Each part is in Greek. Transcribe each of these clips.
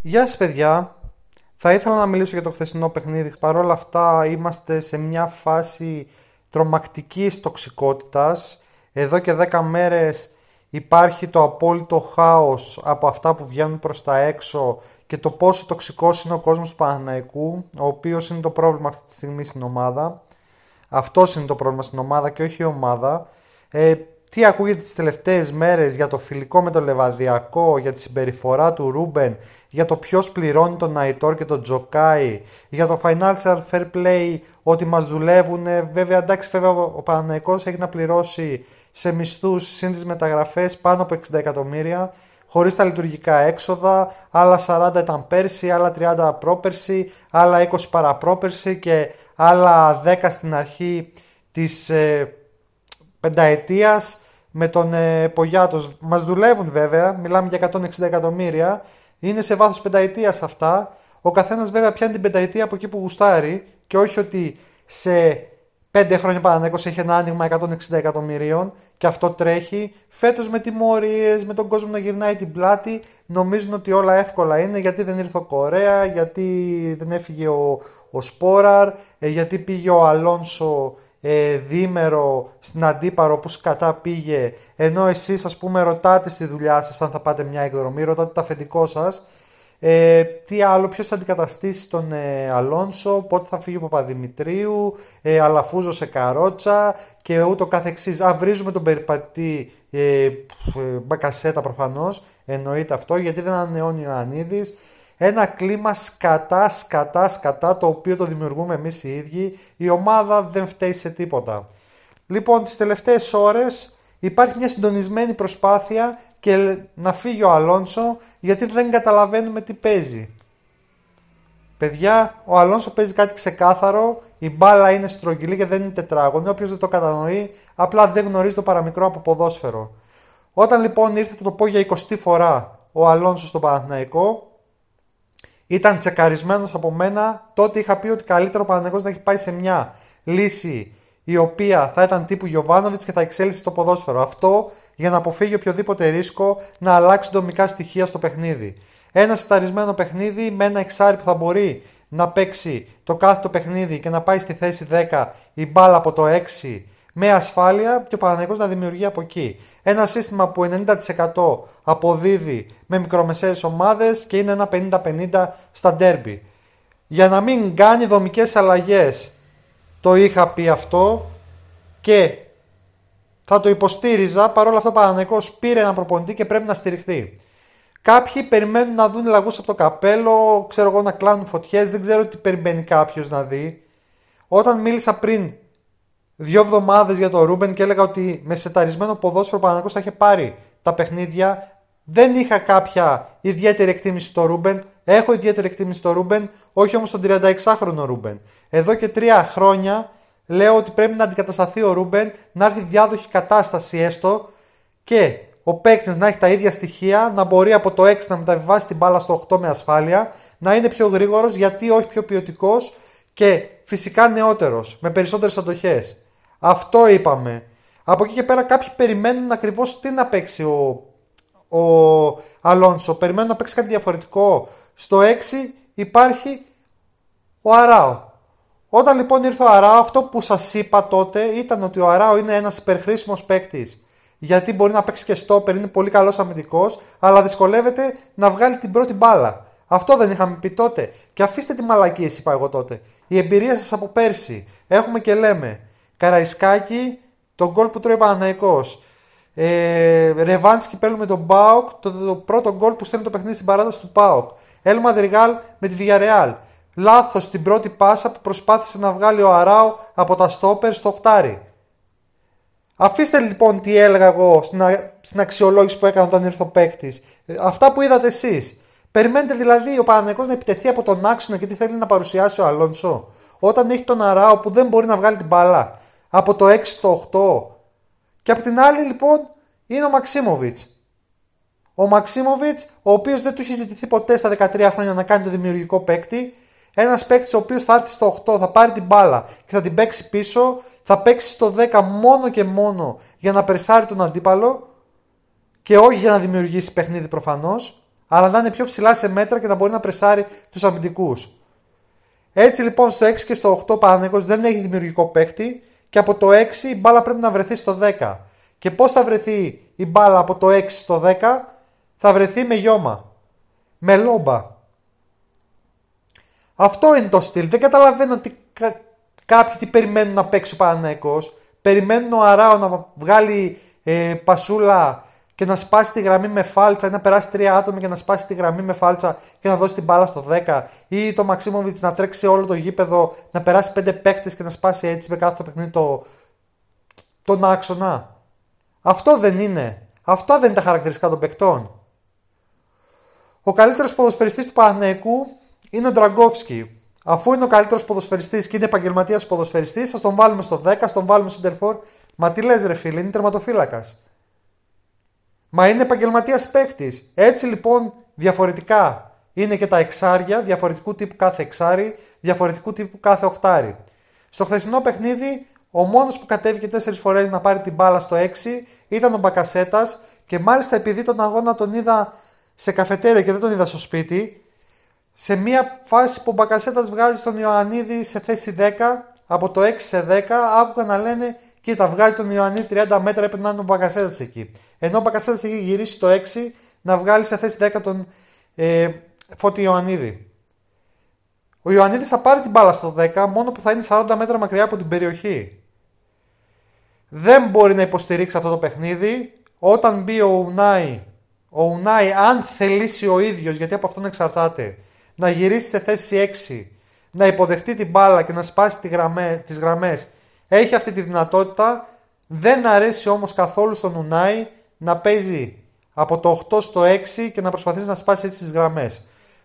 Γεια σας παιδιά, θα ήθελα να μιλήσω για το χθεσινό παιχνίδι. Παρ' όλα αυτά είμαστε σε μια φάση τρομακτικής τοξικότητας. Εδώ και 10 μέρες υπάρχει το απόλυτο χάος από αυτά που βγαίνουν προς τα έξω και το πόσο τοξικός είναι ο κόσμος του Παναναϊκού, ο οποίος είναι το πρόβλημα αυτή τη στιγμή στην ομάδα. Αυτός είναι το πρόβλημα στην ομάδα και όχι η ομάδα. Ε, τι ακούγεται τις τελευταίες μέρες για το φιλικό με το Λεβαδιακό, για τη συμπεριφορά του Ρούμπεν, για το ποιος πληρώνει τον Ναϊτόρ και τον Τζοκάι, για το Financial Fair Play, ότι μας δουλεύουν, βέβαια εντάξει βέβαια ο Παναναϊκός έχει να πληρώσει σε μισθούς σύν τις μεταγραφές πάνω από 60 εκατομμύρια, χωρίς τα λειτουργικά έξοδα, άλλα 40 ήταν πέρσι, άλλα 30 πρόπερσι, άλλα 20 παραπρόπερσι και άλλα 10 στην αρχή της ε, Πενταετίας με τον ε, Πογιάτος. Μας δουλεύουν βέβαια, μιλάμε για 160 εκατομμύρια, είναι σε βάθος πενταετίας αυτά. Ο καθένας βέβαια πιάνει την πενταετία από εκεί που γουστάρει και όχι ότι σε πέντε χρόνια Παναναϊκός έχει ένα άνοιγμα 160 εκατομμυρίων και αυτό τρέχει. Φέτος με τιμωρίες, με τον κόσμο να γυρνάει την πλάτη, νομίζουν ότι όλα εύκολα είναι γιατί δεν ήρθε ο Κορέα, γιατί δεν έφυγε ο, ο Σπόραρ, ε, γιατί πήγε ο Αλόνσο ε, δίμερο στην αντίπαρο που σκατά πήγε, ενώ εσείς ας πούμε ρωτάτε στη δουλειά σας αν θα πάτε μια εκδρομή, ρωτάτε το αφεντικό σας, ε, τι άλλο, ποιος θα αντικαταστήσει τον ε, Αλόνσο, πότε θα φύγει ο Παπαδημητρίου, ε, Αλαφούζο σε καρότσα και ούτω καθεξής. Α, βρίζουμε τον περιπατή ε, ε, μπακασέτα προφανώς, εννοείται αυτό, γιατί δεν ανανεώνει ο Ανίδης. Ένα κλίμα σκατά, σκατά, σκατά το οποίο το δημιουργούμε εμείς οι ίδιοι. Η ομάδα δεν φταίει σε τίποτα. Λοιπόν, τις τελευταίες ώρες υπάρχει μια συντονισμένη προσπάθεια και να φύγει ο Αλόνσο γιατί δεν καταλαβαίνουμε τι παίζει. Παιδιά, ο Αλόνσο παίζει κάτι ξεκάθαρο, η μπάλα είναι στρογγυλή και δεν είναι τετράγωνη. Όποιος δεν το κατανοεί, απλά δεν γνωρίζει το παραμικρό από ποδόσφαιρο. Όταν λοιπόν ήρθε, το πω για 20 φορά, ο Αλόνσο στο Παναθηναϊκό, ήταν τσεκαρισμένος από μένα. Τότε είχα πει ότι καλύτερο ο να έχει πάει σε μια λύση η οποία θα ήταν τύπου Γιωβάνοβιτ και θα εξέλιξε το ποδόσφαιρο. Αυτό για να αποφύγει οποιοδήποτε ρίσκο να αλλάξει δομικά στοιχεία στο παιχνίδι. Ένα σταρισμένο παιχνίδι με ένα εξάρι που θα μπορεί να παίξει το κάθε το παιχνίδι και να πάει στη θέση 10 η μπάλα από το 6 με ασφάλεια και ο Παναθηναϊκός να δημιουργεί από εκεί. Ένα σύστημα που 90% αποδίδει με μικρομεσαίες ομάδες και είναι ένα 50-50 στα ντέρμπι. Για να μην κάνει δομικές αλλαγές το είχα πει αυτό και θα το υποστήριζα παρόλα αυτά ο Παναθηναϊκός πήρε ένα προπονητή και πρέπει να στηριχθεί. Κάποιοι περιμένουν να δουν λαγούς από το καπέλο, ξέρω εγώ να κλάνουν φωτιές, δεν ξέρω τι περιμένει κάποιος να δει. Όταν μίλησα πριν δύο εβδομάδες για τον Ρούμπεν και έλεγα ότι με σεταρισμένο ποδόσφαιρο Παναγιώ θα είχε πάρει τα παιχνίδια. Δεν είχα κάποια ιδιαίτερη εκτίμηση στο Ρούμπεν. Έχω ιδιαίτερη εκτίμηση στο Ρούμπεν, όχι όμως τον 36χρονο Ρούμπεν. Εδώ και τρία χρόνια λέω ότι πρέπει να αντικατασταθεί ο Ρούμπεν, να έρθει διάδοχη κατάσταση έστω και ο παίκτης να έχει τα ίδια στοιχεία, να μπορεί από το 6 να μεταβιβάσει την μπάλα στο 8 με ασφάλεια, να είναι πιο γρήγορος, γιατί όχι πιο ποιοτικός και φυσικά νεότερος, με περισσότερες αντοχές. Αυτό είπαμε. Από εκεί και πέρα κάποιοι περιμένουν ακριβώς τι να παίξει ο, ο Αλόνσο. Περιμένουν να παίξει κάτι διαφορετικό. Στο 6 υπάρχει ο Αράο. Όταν λοιπόν ήρθε ο Αράο, αυτό που σας είπα τότε ήταν ότι ο Αράο είναι ένας υπερχρήσιμος παίκτης. Γιατί μπορεί να παίξει και στόπερ, είναι πολύ καλός αμυντικός, αλλά δυσκολεύεται να βγάλει την πρώτη μπάλα. Αυτό δεν είχαμε πει τότε. Και αφήστε τη μαλακή, είπα εγώ τότε. Η εμπειρία σας από πέρσι. Έχουμε και λέμε. Καραϊσκάκη, τον γκολ που τρώει ο Παναναϊκός. Ε, Ρεβάν με τον Πάοκ, το, πρώτο γκολ που στέλνει το παιχνίδι στην παράταση του Πάοκ. Έλμα Δεργάλ με τη Βιαρεάλ... Λάθος στην πρώτη πάσα που προσπάθησε να βγάλει ο Αράου... από τα στόπερ στο χτάρι. Αφήστε λοιπόν τι έλεγα εγώ στην, α, στην αξιολόγηση που έκανα όταν ήρθε ο παίκτης. Ε, αυτά που είδατε εσείς. Περιμένετε δηλαδή ο Παναγενικό να επιτεθεί από τον άξονα και τι θέλει να παρουσιάσει ο Αλόνσο. Όταν έχει τον Αράο που δεν μπορεί να βγάλει την μπαλά από το 6 στο 8. Και από την άλλη λοιπόν είναι ο Μαξίμοβιτς. Ο Μαξίμοβιτς, ο οποίος δεν του είχε ζητηθεί ποτέ στα 13 χρόνια να κάνει το δημιουργικό παίκτη, ένας παίκτης ο οποίος θα έρθει στο 8, θα πάρει την μπάλα και θα την παίξει πίσω, θα παίξει στο 10 μόνο και μόνο για να περσάρει τον αντίπαλο και όχι για να δημιουργήσει παιχνίδι προφανώς, αλλά να είναι πιο ψηλά σε μέτρα και να μπορεί να περσάρει τους αμυντικούς. Έτσι λοιπόν στο 6 και στο 8 ο δεν έχει δημιουργικό παίκτη και από το 6 η μπάλα πρέπει να βρεθεί στο 10. Και πώς θα βρεθεί η μπάλα από το 6 στο 10 θα βρεθεί με γιώμα. Με λόμπα. Αυτό είναι το στυλ. Δεν καταλαβαίνω ότι κάποιοι τι περιμένουν να παίξει ο Παναναϊκός. Περιμένουν ο Αράο να βγάλει ε, πασούλα και να σπάσει τη γραμμή με φάλτσα ή να περάσει τρία άτομα και να σπάσει τη γραμμή με φάλτσα και να δώσει την μπάλα στο 10 ή το Μαξίμοβιτ να τρέξει όλο το γήπεδο, να περάσει πέντε παίχτε και να σπάσει έτσι με κάθε το παιχνίδι το, τον άξονα. Αυτό δεν είναι. Αυτά δεν είναι τα χαρακτηριστικά των παικτών. Ο καλύτερος ποδοσφαιριστής του Παναναϊκού είναι ο Ντραγκόφσκι. Αφού είναι ο καλύτερος ποδοσφαιριστής και είναι επαγγελματίας ποδοσφαιριστής, θα τον βάλουμε στο 10, θα τον βάλουμε στο Ντερφόρ. Μα τι λες, ρε φίλε, είναι τερματοφύλακας. Μα είναι επαγγελματίας παίκτης. Έτσι λοιπόν διαφορετικά είναι και τα εξάρια, διαφορετικού τύπου κάθε εξάρι, διαφορετικού τύπου κάθε οχτάρι. Στο χθεσινό παιχνίδι, ο μόνος που κατέβηκε τέσσερις φορές να πάρει την μπάλα στο 6 ήταν ο Μπακασέτας και μάλιστα επειδή τον αγώνα τον είδα σε καφετέρια και δεν τον είδα στο σπίτι, σε μια φάση που ο Μπακασέτας βγάζει τον Ιωαννίδη σε θέση 10, από το 6 σε 10, άκουγα να λένε τα βγάζει τον Ιωαννίδη 30 μέτρα, έπρεπε να είναι ο Μπακασέτα εκεί. Ενώ ο Μπακασέτα έχει γυρίσει το 6 να βγάλει σε θέση 10 τον ε, Φώτη Ιωαννίδη. Ο Ιωαννίδης θα πάρει την μπάλα στο 10, μόνο που θα είναι 40 μέτρα μακριά από την περιοχή. Δεν μπορεί να υποστηρίξει αυτό το παιχνίδι. Όταν μπει ο Ουνάη, ο Ουνάη, αν θελήσει ο ίδιος, γιατί από αυτόν εξαρτάται, να γυρίσει σε θέση 6, να υποδεχτεί την μπάλα και να σπάσει τι γραμμέ, τις γραμμές έχει αυτή τη δυνατότητα. Δεν αρέσει όμως καθόλου στον Ουνάη να παίζει από το 8 στο 6 και να προσπαθήσει να σπάσει έτσι τις γραμμές.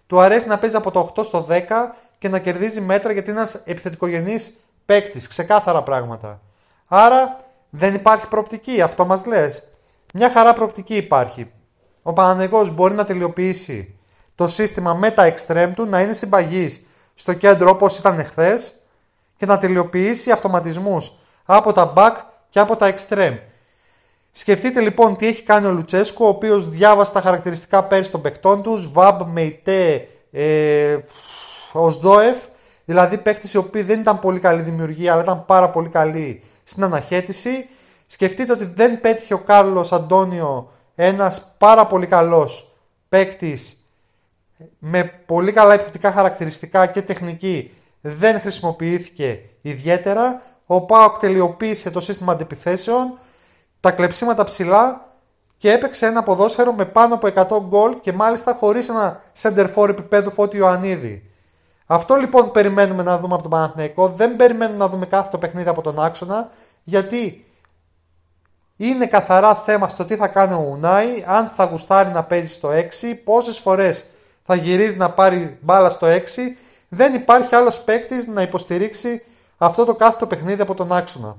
Του αρέσει να παίζει από το 8 στο 10 και να κερδίζει μέτρα γιατί είναι ένας επιθετικογενής παίκτης, ξεκάθαρα πράγματα. Άρα δεν υπάρχει προοπτική, αυτό μας λες. Μια χαρά προοπτική υπάρχει. Ο Πανανεγός μπορεί να τελειοποιήσει το σύστημα με τα εξτρέμ του, να είναι συμπαγής στο κέντρο όπως ήταν χθες και να τελειοποιήσει αυτοματισμούς από τα back και από τα extreme. Σκεφτείτε λοιπόν τι έχει κάνει ο Λουτσέσκο, ο οποίος διάβασε τα χαρακτηριστικά πέρσι των παιχτών τους, Βαμπ, Μεϊτέ, ε, Οσδόεφ, δηλαδή παίχτες οι οποίοι δεν ήταν πολύ καλή δημιουργία, αλλά ήταν πάρα πολύ καλή στην αναχέτηση. Σκεφτείτε ότι δεν πέτυχε ο Κάρλος Αντώνιο, ένας πάρα πολύ καλός παίκτης με πολύ καλά επιθετικά χαρακτηριστικά και τεχνική δεν χρησιμοποιήθηκε ιδιαίτερα. Ο Πάοκ τελειοποίησε το σύστημα αντιπιθέσεων, τα κλεψίματα ψηλά και έπαιξε ένα ποδόσφαιρο με πάνω από 100 γκολ και μάλιστα χωρίς ένα σεντερφόρ επίπεδου Φώτη Ιωαννίδη. Αυτό λοιπόν περιμένουμε να δούμε από τον Παναθηναϊκό. Δεν περιμένουμε να δούμε κάθε το παιχνίδι από τον άξονα γιατί είναι καθαρά θέμα στο τι θα κάνει ο Ουνάη, αν θα γουστάρει να παίζει στο 6, Πόσες φορές θα γυρίζει να πάρει μπάλα στο 6 δεν υπάρχει άλλος παίκτης να υποστηρίξει αυτό το κάθετο παιχνίδι από τον άξονα.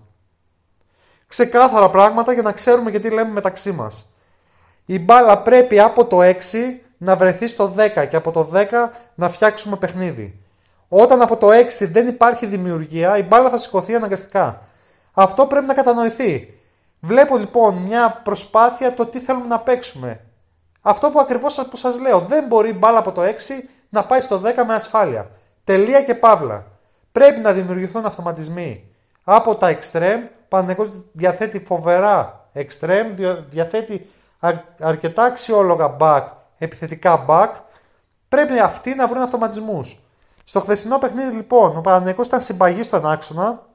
Ξεκάθαρα πράγματα για να ξέρουμε γιατί λέμε μεταξύ μας. Η μπάλα πρέπει από το 6 να βρεθεί στο 10 και από το 10 να φτιάξουμε παιχνίδι. Όταν από το 6 δεν υπάρχει δημιουργία, η μπάλα θα σηκωθεί αναγκαστικά. Αυτό πρέπει να κατανοηθεί. Βλέπω λοιπόν μια προσπάθεια το τι θέλουμε να παίξουμε. Αυτό που ακριβώς που σας λέω, δεν μπορεί η μπάλα από το 6 να πάει στο 10 με ασφάλεια. Τελεία και παύλα. Πρέπει να δημιουργηθούν αυτοματισμοί. Από τα extreme, Παναγενικό διαθέτει φοβερά extreme, διαθέτει αρκετά αξιόλογα back, επιθετικά back. Πρέπει αυτοί να βρουν αυτοματισμούς. Στο χθεσινό παιχνίδι λοιπόν, ο Παναγενικό ήταν συμπαγής στον άξονα,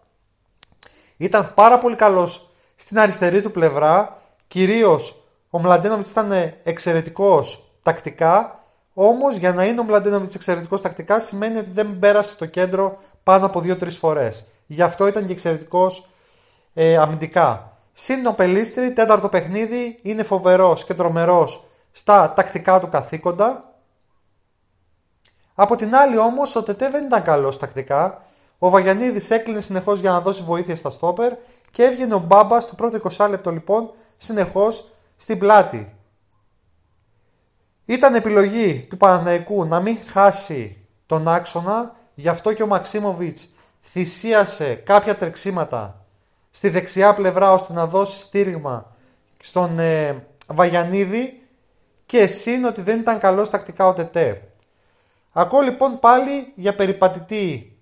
ήταν πάρα πολύ καλός στην αριστερή του πλευρά, κυρίως ο Μλαντένοβιτς ήταν εξαιρετικός τακτικά Όμως για να είναι ο Μλαντίνοβιτ εξαιρετικός τακτικά σημαίνει ότι δεν πέρασε το κέντρο πάνω από 2-3 φορές. Γι' αυτό ήταν και εξαιρετικός ε, αμυντικά. Συν ο Πελίστρη, τέταρτο παιχνίδι, είναι φοβερός και τρομερός στα τακτικά του καθήκοντα. Από την άλλη όμως ο Τετέ δεν ήταν καλός τακτικά. Ο Βαγιανίδης έκλεινε συνεχώς για να δώσει βοήθεια στα στόπερ και έβγαινε ο Μπάμπας το πρώτο 20 λεπτό λοιπόν συνεχώς στην πλάτη. Ήταν επιλογή του Παναναϊκού να μην χάσει τον άξονα, γι' αυτό και ο Μαξίμοβιτς θυσίασε κάποια τρεξίματα στη δεξιά πλευρά ώστε να δώσει στήριγμα στον ε, Βαγιανίδη και συν ότι δεν ήταν καλός τακτικά ο Τετέ. Ακόμα λοιπόν πάλι για περιπατητή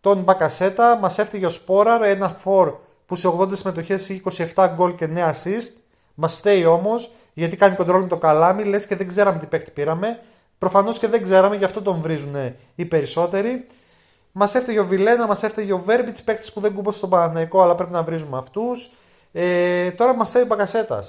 τον Μπακασέτα, μας έφτυγε ο Σπόραρ, ένα φορ που σε 80 συμμετοχές είχε 27 γκολ και 9 assist Μα φταίει όμως, γιατί κάνει κοντρόλ με το καλάμι, λες και δεν ξέραμε τι παίκτη πήραμε. Προφανώς και δεν ξέραμε, γι' αυτό τον βρίζουν οι περισσότεροι. Μας έφταιγε ο Βιλένα, μας έφταιγε ο Βέρμπιτ, παίκτη που δεν κούμπωσε στον Παναναϊκό, αλλά πρέπει να βρίζουμε αυτούς. Ε, τώρα μας φταίει ο Μπακασέτας.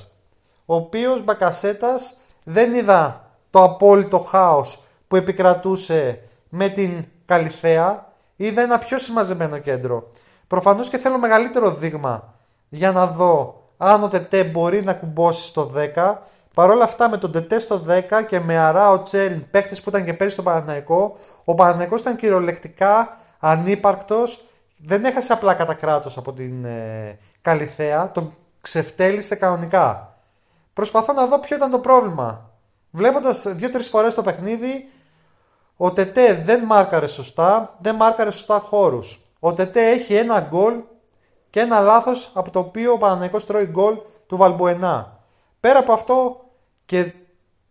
Ο οποίος Μπακασέτας δεν είδα το απόλυτο χάος που επικρατούσε με την Καλιθέα. Είδα ένα πιο συμμαζεμένο κέντρο. Προφανώς και θέλω μεγαλύτερο δείγμα για να δω αν ο Τετέ μπορεί να κουμπώσει στο 10. Παρ' όλα αυτά με τον Τετέ στο 10 και με αρά ο Τσέριν, παίχτης που ήταν και πέρυσι στο Παναναϊκό, ο Παναναϊκό ήταν κυριολεκτικά ανύπαρκτος. Δεν έχασε απλά κατά κράτος από την ε, Καλυθέα, τον ξεφτέλησε κανονικά. Προσπαθώ να δω ποιο ήταν το πρόβλημα. Βλέποντας δύο-τρει φορές το παιχνίδι, ο Τετέ δεν μάρκαρε σωστά, δεν μάρκαρε σωστά χώρους. Ο Τετέ έχει ένα γκολ και ένα λάθος από το οποίο ο Παναναϊκός τρώει γκολ του Βαλμποενά. Πέρα από αυτό και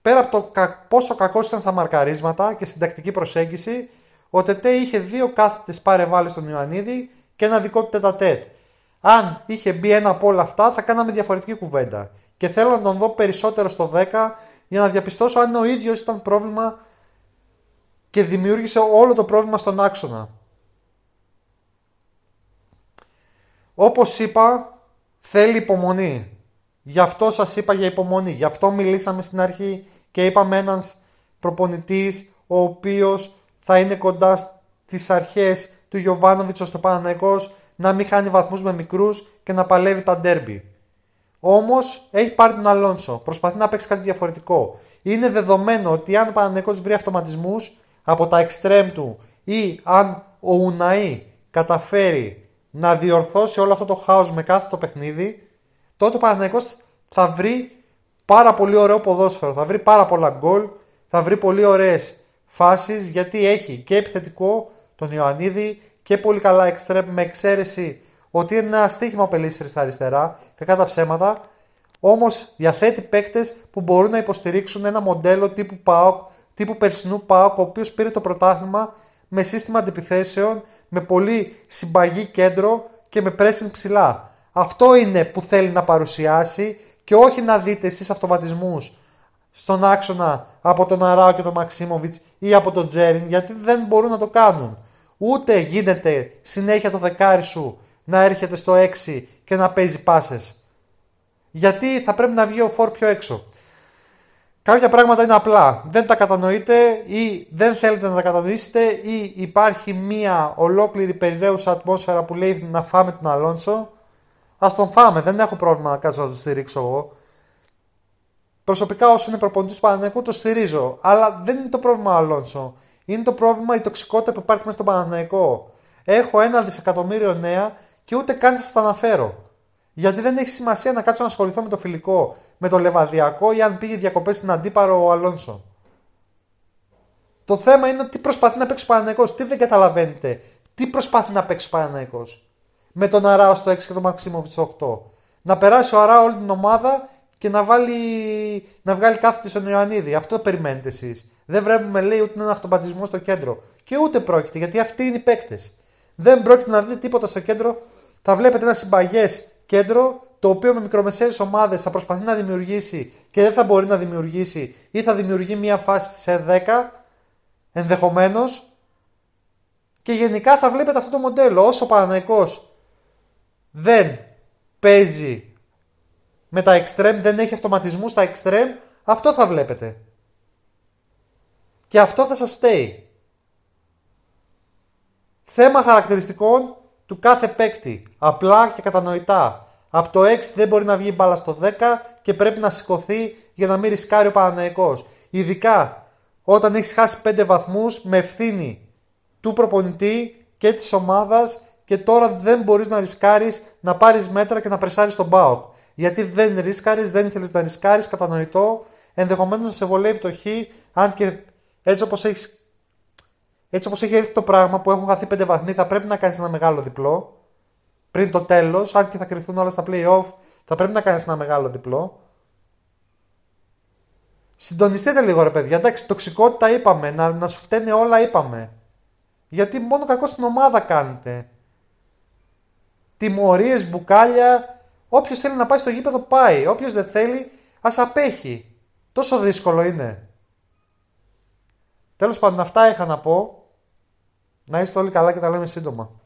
πέρα από το πόσο κακός ήταν στα μαρκαρίσματα και στην τακτική προσέγγιση, ο Τετέ είχε δύο κάθετες παρεμβάλει στον Ιωαννίδη και ένα δικό του τετατέτ. Αν είχε μπει ένα από όλα αυτά, θα κάναμε διαφορετική κουβέντα. Και θέλω να τον δω περισσότερο στο 10 για να διαπιστώσω αν ο ίδιος ήταν πρόβλημα και δημιούργησε όλο το πρόβλημα στον άξονα. Όπως είπα, θέλει υπομονή. Γι' αυτό σας είπα για υπομονή. Γι' αυτό μιλήσαμε στην αρχή και είπαμε ένας προπονητής ο οποίος θα είναι κοντά στις αρχές του Γιωβάνοβιτς στο το Παναναϊκός να μην χάνει βαθμούς με μικρούς και να παλεύει τα ντέρμπι. Όμως, έχει πάρει τον Αλόνσο. Προσπαθεί να παίξει κάτι διαφορετικό. Είναι δεδομένο ότι αν ο Παναναϊκός βρει αυτοματισμούς από τα εξτρέμ του ή αν ο καταφέρει να διορθώσει όλο αυτό το χάος με κάθε το παιχνίδι, τότε ο Παναθηναϊκός θα βρει πάρα πολύ ωραίο ποδόσφαιρο, θα βρει πάρα πολλά γκολ, θα βρει πολύ ωραίες φάσεις γιατί έχει και επιθετικό τον Ιωαννίδη και πολύ καλά εξτρέπ με εξαίρεση ότι είναι ένα στίχημα πελίστρη στα αριστερά, κακά τα ψέματα. Όμως διαθέτει παίκτες που μπορούν να υποστηρίξουν ένα μοντέλο τύπου ΠΑΟΚ, τύπου περσινού ΠΑΟΚ, ο οποίος πήρε το πρωτάθλημα με σύστημα αντιπιθέσεων, με πολύ συμπαγή κέντρο και με pressing ψηλά. Αυτό είναι που θέλει να παρουσιάσει και όχι να δείτε εσείς αυτοματισμούς στον άξονα από τον Αράο και τον Μαξίμοβιτς ή από τον Τζέριν γιατί δεν μπορούν να το κάνουν. Ούτε γίνεται συνέχεια το δεκάρι σου να έρχεται στο 6 και να παίζει πάσες. Γιατί θα πρέπει να βγει ο Φορ πιο έξω. Κάποια πράγματα είναι απλά. Δεν τα κατανοείτε ή δεν θέλετε να τα κατανοήσετε ή υπάρχει μία ολόκληρη περιραίουσα ατμόσφαιρα που λέει να φάμε τον Αλόνσο. Ας τον φάμε. Δεν έχω πρόβλημα να κάτσω να τον στηρίξω εγώ. Προσωπικά όσο είναι προπονητής του Παναναναϊκού το στηρίζω. Αλλά δεν είναι το πρόβλημα ο Αλόνσο. Είναι το πρόβλημα η τοξικότητα που υπάρχει μέσα στον Παναναναϊκό. Έχω ένα δισεκατομμύριο νέα και ούτε καν σας τα αναφέρω. Γιατί δεν έχει σημασία να κάτσω να ασχοληθώ με το φιλικό, με το λεβαδιακό ή αν πήγε διακοπές στην αντίπαρο ο Αλόνσο. Το θέμα είναι τι προσπαθεί να παίξει ο τι δεν καταλαβαίνετε, τι προσπαθεί να παίξει ο Παναναϊκός. Με τον Αράο στο 6 και τον Μαξίμοβιτ στο 8. Να περάσει ο Αράο όλη την ομάδα και να, βάλει, να βγάλει κάθετη στον Ιωαννίδη. Αυτό περιμένετε εσείς. Δεν βλέπουμε, λέει, ούτε έναν αυτοματισμό στο κέντρο. Και ούτε πρόκειται, γιατί αυτοί είναι οι παίκτες. Δεν πρόκειται να δείτε τίποτα στο κέντρο. Θα βλέπετε ένα συμπαγές κέντρο το οποίο με μικρομεσαίες ομάδες θα προσπαθεί να δημιουργήσει και δεν θα μπορεί να δημιουργήσει ή θα δημιουργεί μία φάση σε 10 ενδεχομένως και γενικά θα βλέπετε αυτό το μοντέλο όσο ο δεν παίζει με τα extreme, δεν έχει αυτοματισμού στα extreme, αυτό θα βλέπετε. Και αυτό θα σας φταίει. Θέμα χαρακτηριστικών του κάθε παίκτη, απλά και κατανοητά. Από το 6 δεν μπορεί να βγει μπάλα στο 10 και πρέπει να σηκωθεί για να μην ρισκάρει ο Παναναϊκός. Ειδικά όταν έχεις χάσει 5 βαθμούς, με ευθύνη του προπονητή και της ομάδας, και τώρα δεν μπορείς να ρισκάρεις να πάρεις μέτρα και να περσάρει τον ΠΑΟΚ. Γιατί δεν ρίσκαρεις, δεν ήθελες να ρισκάρεις, κατανοητό, ενδεχομένως να σε βολεύει το χ, αν και έτσι όπως έχεις. Έτσι όπως έχει έρθει το πράγμα που έχουν χαθεί 5 βαθμοί, θα πρέπει να κάνεις ένα μεγάλο διπλό πριν το τέλος. Αν και θα κρυφθούν όλα στα playoff, θα πρέπει να κάνεις ένα μεγάλο διπλό. Συντονιστείτε λίγο ρε παιδιά. Εντάξει, τοξικότητα είπαμε, να, να σου φταίνε όλα είπαμε. Γιατί μόνο κακό στην ομάδα κάνετε. Τιμωρίες, μπουκάλια. Όποιος θέλει να πάει στο γήπεδο πάει. Όποιος δεν θέλει, ας απέχει. Τόσο δύσκολο είναι. Τέλος πάντων αυτά είχα να πω. Να είστε όλοι καλά και τα λέμε σύντομα.